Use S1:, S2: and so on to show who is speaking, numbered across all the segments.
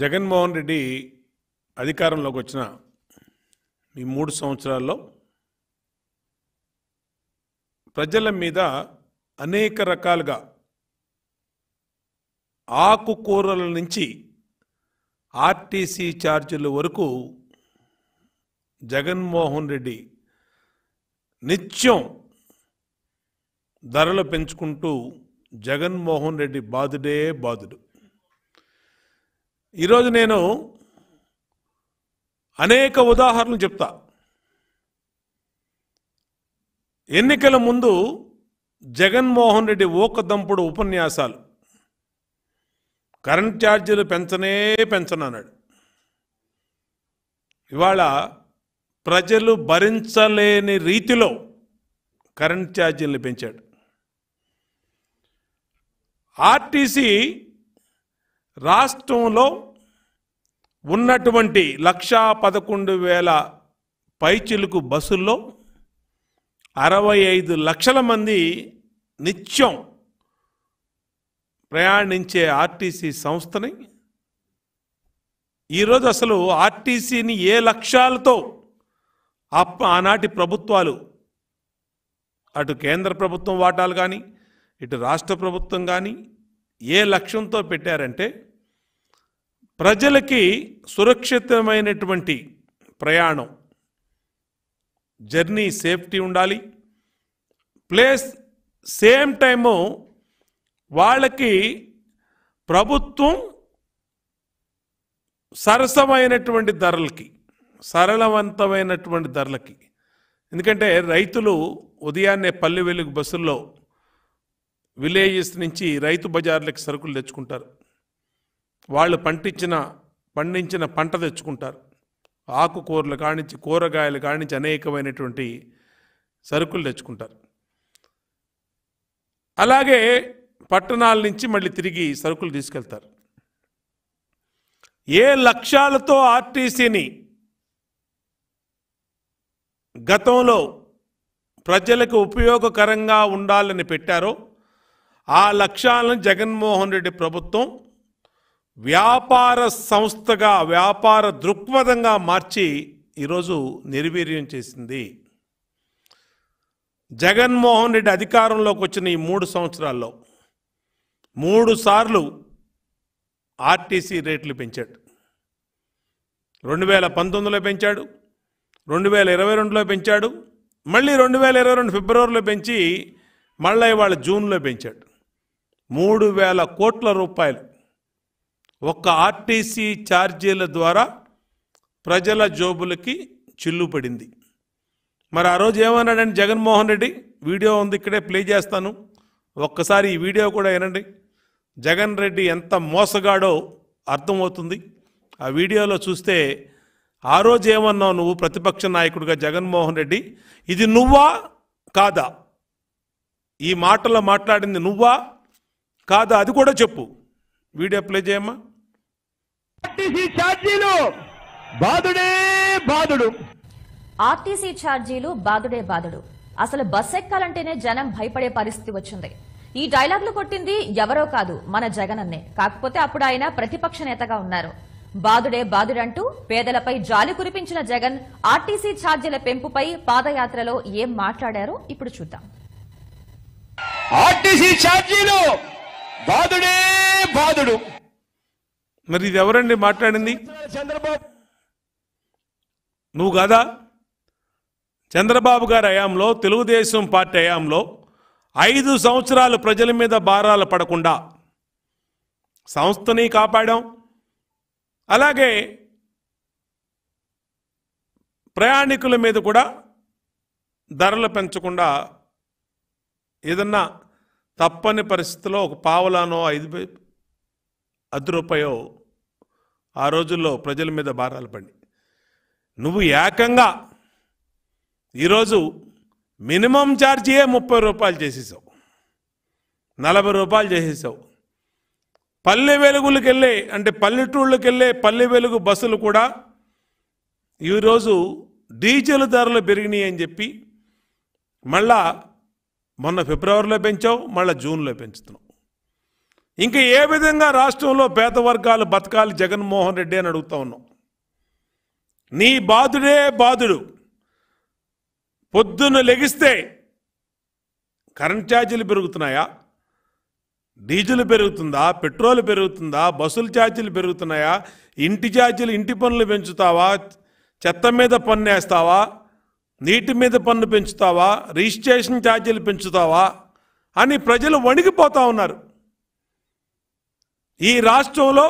S1: జగన్మోహన్ రెడ్డి అధికారంలోకి వచ్చిన ఈ మూడు సంవత్సరాల్లో ప్రజల మీద అనేక రకాలుగా ఆకుకూరల నుంచి ఆర్టీసీ ఛార్జీల వరకు జగన్మోహన్ రెడ్డి నిత్యం ధరలు పెంచుకుంటూ జగన్మోహన్ రెడ్డి బాధుడే బాధుడు ఈరోజు నేను అనేక ఉదాహరణలు చెప్తా ఎన్నికల ముందు జగన్మోహన్ రెడ్డి ఊకదంపుడు ఉపన్యాసాలు కరెంట్ ఛార్జీలు పెంచనే పెంచనన్నాడు ఇవాళ ప్రజలు భరించలేని రీతిలో కరెంట్ ఛార్జీలను పెంచాడు ఆర్టీసీ రాష్ట్రంలో ఉన్నటువంటి లక్షా పదకొండు వేల పైచిలుకు బస్సుల్లో అరవై ఐదు లక్షల మంది నిత్యం ప్రయాణించే ఆర్టీసీ సంస్థని ఈరోజు అసలు ఆర్టీసీని ఏ లక్ష్యాలతో ఆనాటి ప్రభుత్వాలు అటు కేంద్ర ప్రభుత్వం వాటాలు కానీ ఇటు రాష్ట్ర ప్రభుత్వం కానీ ఏ లక్ష్యంతో పెట్టారంటే ప్రజలకి సురక్షితమైనటువంటి ప్రయాణం జర్నీ సేఫ్టీ ఉండాలి ప్లేస్ సేమ్ టైము వాళ్ళకి ప్రభుత్వం సరసమైనటువంటి ధరలకి సరళవంతమైనటువంటి ధరలకి ఎందుకంటే రైతులు ఉదయాన్నే పల్లె వెలుగు బస్సుల్లో విలేజెస్ నుంచి రైతు బజార్లకి సరుకులు తెచ్చుకుంటారు వాళ్ళు పంటించిన పండించిన పంట తెచ్చుకుంటారు ఆకుకూరలు కానించి కూరగాయలు కానించి అనేకమైనటువంటి సరుకులు తెచ్చుకుంటారు అలాగే పట్టణాల నుంచి మళ్ళీ తిరిగి సరుకులు తీసుకెళ్తారు ఏ లక్ష్యాలతో ఆర్టీసీని గతంలో ప్రజలకు ఉపయోగకరంగా ఉండాలని పెట్టారో ఆ లక్ష్యాలను జగన్మోహన్ రెడ్డి ప్రభుత్వం వ్యాపార సంస్థగా వ్యాపార దృక్పథంగా మార్చి ఈరోజు నిర్వీర్యం చేసింది జగన్మోహన్ రెడ్డి అధికారంలోకి వచ్చిన ఈ మూడు సంవత్సరాల్లో మూడు సార్లు ఆర్టీసీ రేట్లు పెంచాడు రెండు వేల పంతొమ్మిదిలో పెంచాడు రెండు వేల ఇరవై రెండులో పెంచాడు మళ్ళీ రెండు వేల ఇరవై రెండు ఫిబ్రవరిలో పెంచి మళ్ళీ వాళ్ళ జూన్లో పెంచాడు మూడు వేల కోట్ల రూపాయలు ఒక్క ఆర్టీసీ ఛార్జీల ద్వారా ప్రజల జోబులకి చిల్లు పడింది మరి ఆ రోజు ఏమన్నాడండి జగన్మోహన్ రెడ్డి వీడియో ఉంది ఇక్కడే ప్లే చేస్తాను ఒక్కసారి ఈ వీడియో కూడా వినండి జగన్ రెడ్డి ఎంత మోసగాడో అర్థమవుతుంది ఆ వీడియోలో చూస్తే ఆ రోజు ఏమన్నావు నువ్వు ప్రతిపక్ష నాయకుడిగా జగన్మోహన్ రెడ్డి ఇది నువ్వా కాదా ఈ మాటలో మాట్లాడింది నువ్వా కాదా అది కూడా చెప్పు వీడియో ప్లే చేయమ్మా ఆర్టీసీ ఛార్జీలు బాధుడే బాధుడు అసలు బస్ ఎక్కాలంటేనే జనం భయపడే పరిస్థితి వచ్చింది ఈ డైలాగులు కొట్టింది ఎవరో కాదు మన జగనన్నే కాకపోతే అప్పుడు ఆయన ప్రతిపక్ష నేతగా ఉన్నారు బాదుడే బాధుడంటూ పేదలపై జాలి కురిపించిన జగన్ ఆర్టీసీ ఛార్జీల పెంపుపై పాదయాత్రలో ఏం మాట్లాడారో ఇప్పుడు చూద్దాం ఆర్టీసీ ఛార్జీలు మరి ఇది ఎవరండి మాట్లాడింది నువ్వు కాదా చంద్రబాబు గారి హయాంలో తెలుగుదేశం పార్టీ హయాంలో ఐదు సంవత్సరాలు ప్రజల మీద భారాలు పడకుండా సంస్థని కాపాడాం అలాగే ప్రయాణికుల మీద కూడా ధరలు పెంచకుండా ఏదన్నా తప్పని పరిస్థితిలో ఒక పావలానో ఐదు అర్ధ రూపాయో ఆ రోజుల్లో ప్రజల మీద భారాలు పడి నువ్వు ఏకంగా ఈరోజు మినిమం ఛార్జీయే ముప్పై రూపాయలు చేసేసావు నలభై రూపాయలు చేసేసావు పల్లె వెలుగులకు వెళ్ళే అంటే పల్లెటూళ్ళకి వెళ్ళే పల్లె వెలుగు బస్సులు కూడా ఈరోజు డీజిల్ ధరలు పెరిగినాయి అని చెప్పి మళ్ళా మొన్న ఫిబ్రవరిలో పెంచావు మళ్ళీ జూన్లో పెంచుతున్నావు ఇంకా ఏ విధంగా రాష్ట్రంలో పేద వర్గాలు బతకాలి జగన్మోహన్ రెడ్డి అని అడుగుతా ఉన్నాం నీ బాధుడే బాధుడు పొద్దున్న లెగిస్తే కరెంట్ ఛార్జీలు పెరుగుతున్నాయా డీజిల్ పెరుగుతుందా పెట్రోల్ పెరుగుతుందా బస్సుల ఛార్జీలు పెరుగుతున్నాయా ఇంటి ఛార్జీలు ఇంటి పనులు పెంచుతావా చెత్త మీద పన్ను వేస్తావా నీటి మీద పన్ను పెంచుతావా రిజిస్ట్రేషన్ ఛార్జీలు పెంచుతావా అని ప్రజలు వణిగిపోతూ ఉన్నారు ఈ రాష్ట్రంలో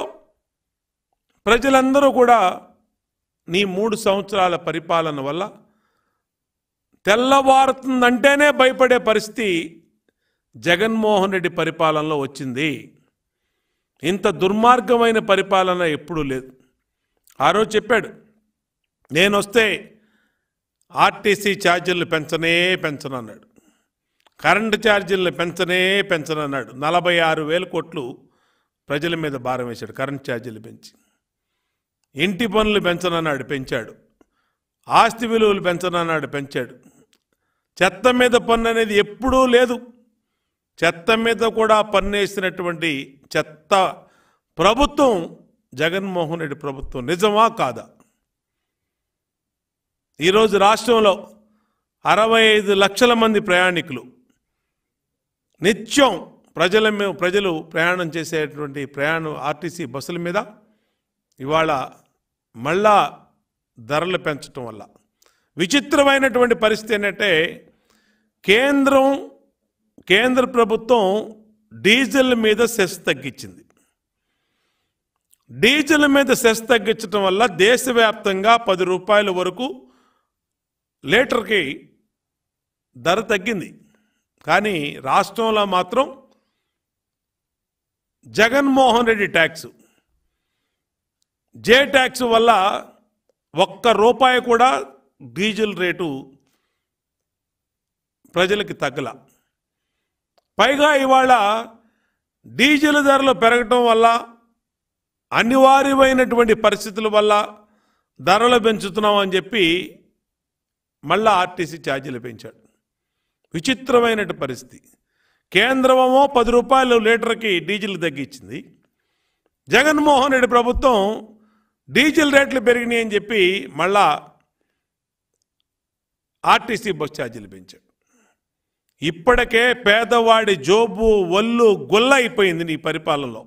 S1: ప్రజలందరూ కూడా నీ మూడు సంవత్సరాల పరిపాలన వల్ల తెల్లవారుతుందంటేనే భయపడే పరిస్థితి జగన్మోహన్ రెడ్డి పరిపాలనలో వచ్చింది ఇంత దుర్మార్గమైన పరిపాలన ఎప్పుడూ లేదు ఆ రోజు చెప్పాడు నేను వస్తే ఆర్టీసీ ఛార్జీలు పెంచనే పెంచనన్నాడు కరెంటు ఛార్జీలను పెంచనే పెంచనన్నాడు నలభై ఆరు వేల కోట్లు ప్రజల మీద భారం వేశాడు కరెంట్ ఛార్జీలు పెంచి ఇంటి పనులు పెంచనన్నాడు పెంచాడు ఆస్తి విలువలు పెంచనన్నాడు పెంచాడు చెత్త మీద పన్ను అనేది ఎప్పుడూ లేదు చెత్త మీద కూడా పన్ను వేసినటువంటి చెత్త ప్రభుత్వం జగన్మోహన్ రెడ్డి ప్రభుత్వం నిజమా కాదా ఈరోజు రాష్ట్రంలో అరవై ఐదు లక్షల మంది ప్రయాణికులు నిత్యం ప్రజల మేము ప్రజలు ప్రయాణం చేసేటువంటి ప్రయాణం ఆర్టీసీ బస్సుల మీద ఇవాళ మళ్ళా ధరలు పెంచడం వల్ల విచిత్రమైనటువంటి పరిస్థితి ఏంటంటే కేంద్రం కేంద్ర ప్రభుత్వం డీజిల్ మీద సెస్ తగ్గించింది డీజిల్ మీద సెస్ తగ్గించడం వల్ల దేశవ్యాప్తంగా పది రూపాయల వరకు లీటర్కి ధర తగ్గింది కానీ రాష్ట్రంలో మాత్రం Jaganmohan Reddy tax J tax వల్ల ఒక్క రూపాయి కూడా డీజిల్ రేటు ప్రజలకి తగ్గల పైగా ఇవాళ డీజిల్ ధరలు పెరగటం వల్ల అనివార్యమైనటువంటి పరిస్థితుల వల్ల ధరలు పెంచుతున్నాం అని చెప్పి మళ్ళా ఆర్టీసీ ఛార్జీలు పెంచాడు విచిత్రమైన పరిస్థితి కేంద్రమో పది రూపాయలు లీటర్కి డీజిల్ తగ్గించింది జగన్మోహన్ రెడ్డి ప్రభుత్వం డీజిల్ రేట్లు పెరిగినాయి అని చెప్పి మళ్ళా ఆర్టీసీ బస్ ఛార్జీలు పెంచాడు ఇప్పటికే పేదవాడి జోబు ఒళ్ళు గొల్ల అయిపోయింది నీ పరిపాలనలో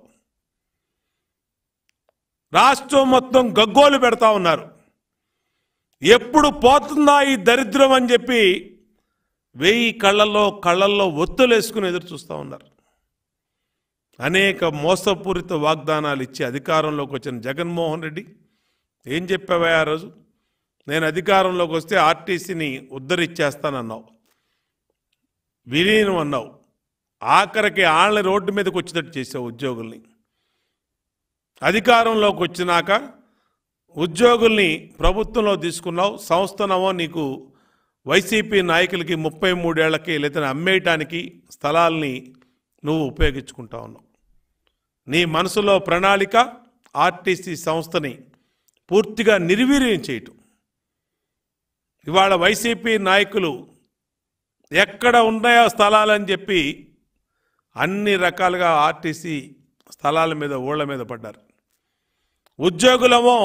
S1: రాష్ట్రం మొత్తం గగ్గోలు పెడతా ఉన్నారు ఎప్పుడు పోతుందా ఈ దరిద్రం అని చెప్పి వెయ్యి కళ్ళల్లో కళ్ళల్లో ఒత్తులేసుకుని ఎదురు చూస్తూ ఉన్నారు అనేక మోసపూరిత వాగ్దానాలు ఇచ్చి అధికారంలోకి వచ్చిన జగన్మోహన్ రెడ్డి ఏం చెప్పావా ఆ రోజు నేను అధికారంలోకి వస్తే ఆర్టీసీని ఉద్ధరిచ్చేస్తానన్నావు విలీనం అన్నావు ఆఖరికి ఆళ్ళని రోడ్డు మీదకి వచ్చేటట్టు చేసావు ఉద్యోగుల్ని అధికారంలోకి వచ్చినాక ఉద్యోగుల్ని ప్రభుత్వంలో తీసుకున్నావు సంస్థనవో నీకు వైసీపీ నాయకులకి ముప్పై మూడేళ్లకి లేదా అమ్మేయటానికి స్థలాల్ని నువ్వు ఉపయోగించుకుంటా ఉన్నావు నీ మనసులో ప్రణాళిక ఆర్టీసీ సంస్థని పూర్తిగా నిర్వీర్యం చేయటం ఇవాళ వైసీపీ నాయకులు ఎక్కడ ఉన్నాయో స్థలాలని చెప్పి అన్ని రకాలుగా ఆర్టీసీ స్థలాల మీద ఊళ్ళ మీద పడ్డారు ఉద్యోగులమో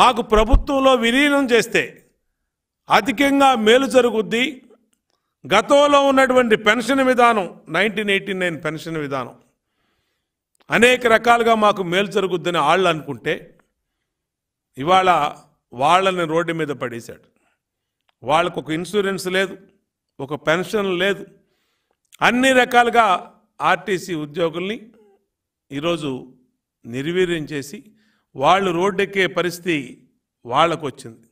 S1: మాకు ప్రభుత్వంలో విలీనం చేస్తే అధికంగా మేలు జరుగుద్ది గతంలో ఉన్నటువంటి పెన్షన్ విధానం నైన్టీన్ ఎయిటీ నైన్ పెన్షన్ విధానం అనేక రకాలుగా మాకు మేలు జరుగుద్దని వాళ్ళు అనుకుంటే ఇవాళ వాళ్ళని రోడ్డు మీద పడేశాడు వాళ్ళకు ఒక ఇన్సూరెన్స్ లేదు ఒక పెన్షన్ లేదు అన్ని రకాలుగా ఆర్టీసీ ఉద్యోగుల్ని ఈరోజు నిర్వీర్యం చేసి వాళ్ళు రోడ్డెక్కే పరిస్థితి వాళ్ళకు వచ్చింది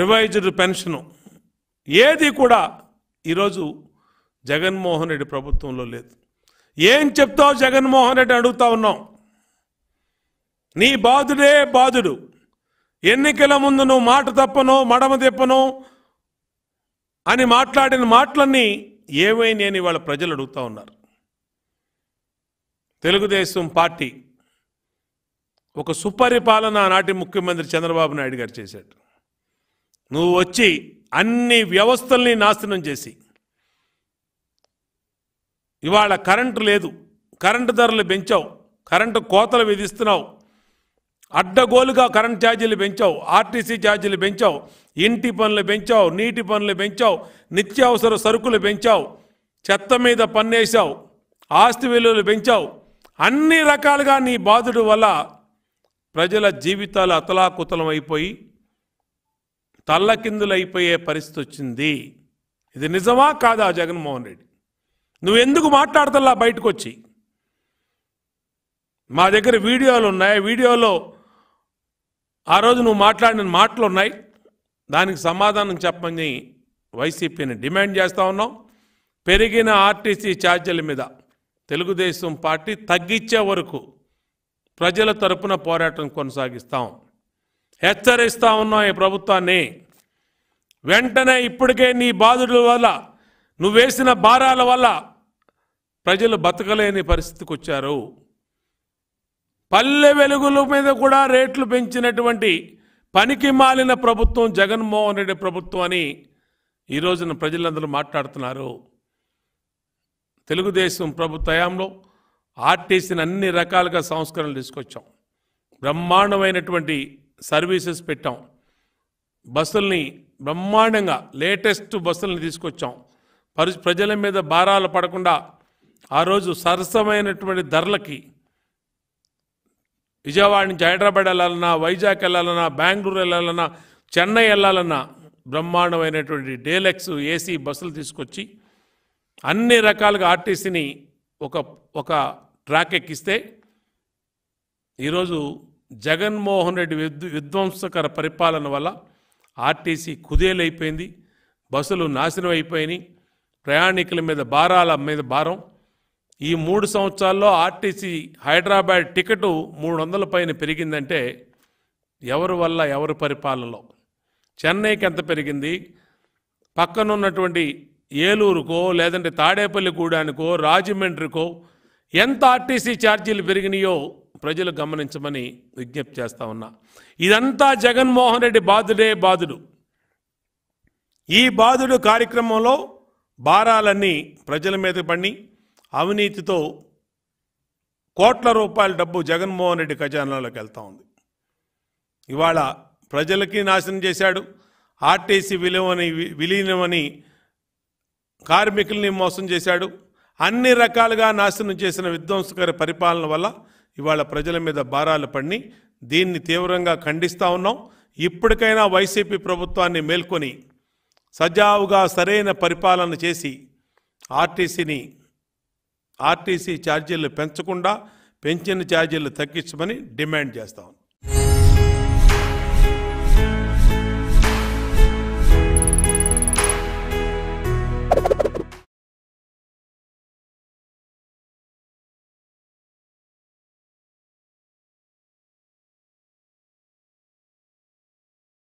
S1: రివైజ్డ్ పెన్షను ఏది కూడా ఈరోజు జగన్మోహన్ రెడ్డి ప్రభుత్వంలో లేదు ఏం చెప్తావు జగన్మోహన్ రెడ్డి అడుగుతా ఉన్నాం నీ బాధుడే బాధుడు ఎన్నికల ముందు నువ్వు మాట తప్పను మడమ తెప్పను అని మాట్లాడిన మాటలన్నీ ఏవై అని వాళ్ళ ప్రజలు అడుగుతూ ఉన్నారు తెలుగుదేశం పార్టీ ఒక సుపరిపాలన నాటి ముఖ్యమంత్రి చంద్రబాబు నాయుడు గారు చేశాడు నువ్వు వచ్చి అన్ని వ్యవస్థల్ని నాశనం చేసి ఇవాళ కరెంటు లేదు కరెంటు ధరలు పెంచావు కరెంటు కోతలు విధిస్తున్నావు అడ్డగోలుగా కరెంట్ ఛార్జీలు పెంచావు ఆర్టీసీ ఛార్జీలు పెంచావు ఇంటి పనులు పెంచావు నీటి పనులు పెంచావు నిత్యావసర సరుకులు పెంచావు చెత్త మీద పన్నేసావు ఆస్తి విలువలు పెంచావు అన్ని రకాలుగా నీ బాధుడు వల్ల ప్రజల జీవితాలు అతలాకుతలం అయిపోయి తల్లకిందులైపోయే పరిస్థితి వచ్చింది ఇది నిజమా కాదా జగన్మోహన్ రెడ్డి ఎందుకు మాట్లాడతల్లా బయటకు వచ్చి మా దగ్గర వీడియోలు ఉన్నాయి వీడియోలో ఆ రోజు నువ్వు మాట్లాడిన మాటలు ఉన్నాయి దానికి సమాధానం చెప్పమని వైసీపీని డిమాండ్ చేస్తూ ఉన్నాం పెరిగిన ఆర్టీసీ ఛార్జీల మీద తెలుగుదేశం పార్టీ తగ్గించే వరకు ప్రజల తరపున పోరాటం కొనసాగిస్తాం హెచ్చరిస్తూ ఉన్నాం ఈ ప్రభుత్వాన్ని వెంటనే ఇప్పటికే నీ బాధుడు వల్ల నువ్వేసిన భారాల వల్ల ప్రజలు బతకలేని పరిస్థితికి వచ్చారు పల్లె వెలుగుల మీద కూడా రేట్లు పెంచినటువంటి పనికి మాలిన ప్రభుత్వం జగన్మోహన్ రెడ్డి ప్రభుత్వం అని ఈ రోజున ప్రజలందరూ మాట్లాడుతున్నారు తెలుగుదేశం ప్రభుత్వంలో ఆర్టీసీని అన్ని రకాలుగా సంస్కరణలు తీసుకొచ్చాం బ్రహ్మాండమైనటువంటి సర్వీసెస్ పెట్టాం బస్సుల్ని బ్రహ్మాండంగా లేటెస్ట్ బస్సుల్ని తీసుకొచ్చాం పరి ప్రజల మీద భారాలు పడకుండా ఆ రోజు సరసమైనటువంటి ధరలకి విజయవాడ నుంచి హైదరాబాద్ వెళ్ళాలన్నా వైజాగ్ వెళ్ళాలన్నా బెంగళూరు వెళ్ళాలన్నా చెన్నై వెళ్ళాలన్నా బ్రహ్మాండమైనటువంటి డేలెక్స్ ఏసీ బస్సులు తీసుకొచ్చి అన్ని రకాలుగా ఆర్టీసీని ఒక ఒక ట్రాక్ ఎక్కిస్తే ఈరోజు జగన్మోహన్ రెడ్డి విధ్వంసకర పరిపాలన వల్ల ఆర్టీసీ కుదేలైపోయింది బస్సులు నాశనం అయిపోయినాయి ప్రయాణికుల మీద భారాల మీద భారం ఈ మూడు సంవత్సరాల్లో ఆర్టీసీ హైదరాబాద్ టికెటు మూడు వందల పైన పెరిగిందంటే ఎవరి వల్ల ఎవరి పరిపాలనలో చెన్నైకి ఎంత పెరిగింది పక్కనున్నటువంటి ఏలూరుకో లేదంటే తాడేపల్లిగూడానికో రాజమండ్రికో ఎంత ఆర్టీసీ ఛార్జీలు పెరిగినాయో ప్రజలు గమనించమని విజ్ఞప్తి చేస్తా ఉన్నా ఇదంతా జగన్మోహన్ రెడ్డి బాధుడే బాధుడు ఈ బాధుడు కార్యక్రమంలో భారాలన్నీ ప్రజల మీద పడి అవినీతితో కోట్ల రూపాయల డబ్బు జగన్మోహన్ రెడ్డి ఖజానాలోకి వెళ్తూ ఉంది ఇవాళ ప్రజలకి నాశనం చేశాడు ఆర్టీసీ విలువని విలీనమని కార్మికుల్ని మోసం చేశాడు అన్ని రకాలుగా నాశనం చేసిన విధ్వంసకర పరిపాలన వల్ల ఇవాళ ప్రజల మీద భారాలు పడి దీన్ని తీవ్రంగా ఖండిస్తూ ఉన్నాం ఇప్పటికైనా వైసీపీ ప్రభుత్వాన్ని మేల్కొని సజావుగా సరైన పరిపాలన చేసి ఆర్టీసీని ఆర్టీసీ ఛార్జీలు పెంచకుండా పెంచిన ఛార్జీలు తగ్గించమని డిమాండ్ చేస్తాం